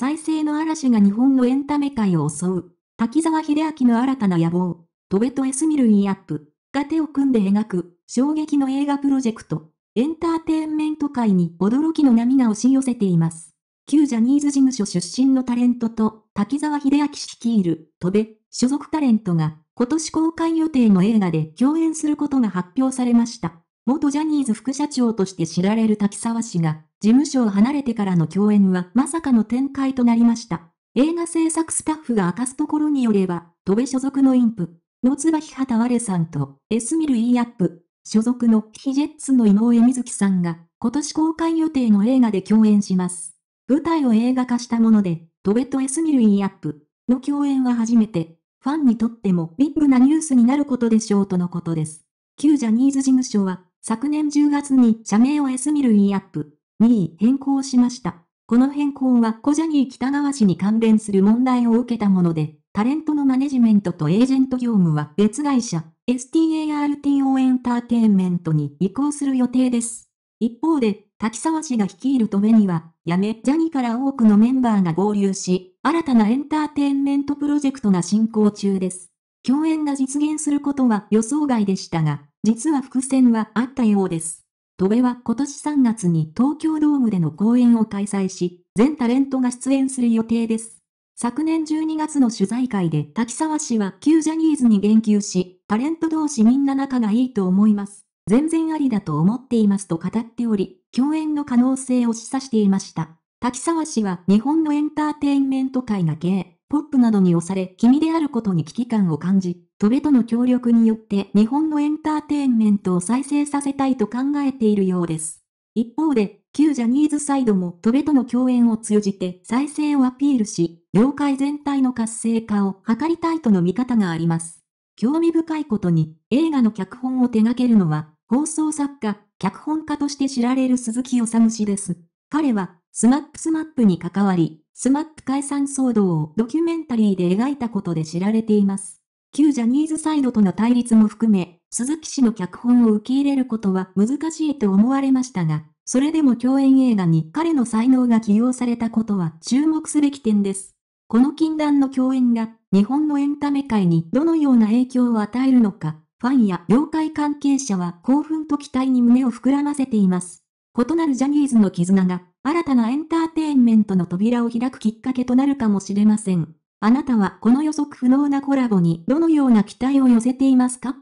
再生の嵐が日本のエンタメ界を襲う。滝沢秀明の新たな野望、トベとエスミルイアップ、が手を組んで描く、衝撃の映画プロジェクト、エンターテインメント界に驚きの波が押し寄せています。旧ジャニーズ事務所出身のタレントと、滝沢秀明率いる、トベ、所属タレントが、今年公開予定の映画で共演することが発表されました。元ジャニーズ副社長として知られる滝沢氏が、事務所を離れてからの共演はまさかの展開となりました。映画制作スタッフが明かすところによれば、戸部所属のインプ、野椿畑我さんと、エスミル・イーアップ、所属のヒジェッツの井上瑞希さんが、今年公開予定の映画で共演します。舞台を映画化したもので、戸部とエスミル・イーアップの共演は初めて、ファンにとってもビッグなニュースになることでしょうとのことです。旧ジャニーズ事務所は、昨年10月に社名をエスミルイアップに変更しました。この変更は小ジャニー北川氏に関連する問題を受けたもので、タレントのマネジメントとエージェント業務は別会社 STARTO エンターテインメントに移行する予定です。一方で、滝沢氏が率いるとめには、やめジャニーから多くのメンバーが合流し、新たなエンターテインメントプロジェクトが進行中です。共演が実現することは予想外でしたが、実は伏線はあったようです。戸部は今年3月に東京ドームでの公演を開催し、全タレントが出演する予定です。昨年12月の取材会で滝沢氏は旧ジャニーズに言及し、タレント同士みんな仲がいいと思います。全然ありだと思っていますと語っており、共演の可能性を示唆していました。滝沢氏は日本のエンターテインメント界が経営。ポップなどに押され、君であることに危機感を感じ、トベとの協力によって日本のエンターテインメントを再生させたいと考えているようです。一方で、旧ジャニーズサイドもトベとの共演を通じて再生をアピールし、業界全体の活性化を図りたいとの見方があります。興味深いことに、映画の脚本を手掛けるのは、放送作家、脚本家として知られる鈴木治氏です。彼は、スマップスマップに関わり、スマップ解散騒動をドキュメンタリーで描いたことで知られています。旧ジャニーズサイドとの対立も含め、鈴木氏の脚本を受け入れることは難しいと思われましたが、それでも共演映画に彼の才能が起用されたことは注目すべき点です。この禁断の共演が日本のエンタメ界にどのような影響を与えるのか、ファンや業界関係者は興奮と期待に胸を膨らませています。異なるジャニーズの絆が、新たなエンターテインメントの扉を開くきっかけとなるかもしれません。あなたはこの予測不能なコラボにどのような期待を寄せていますか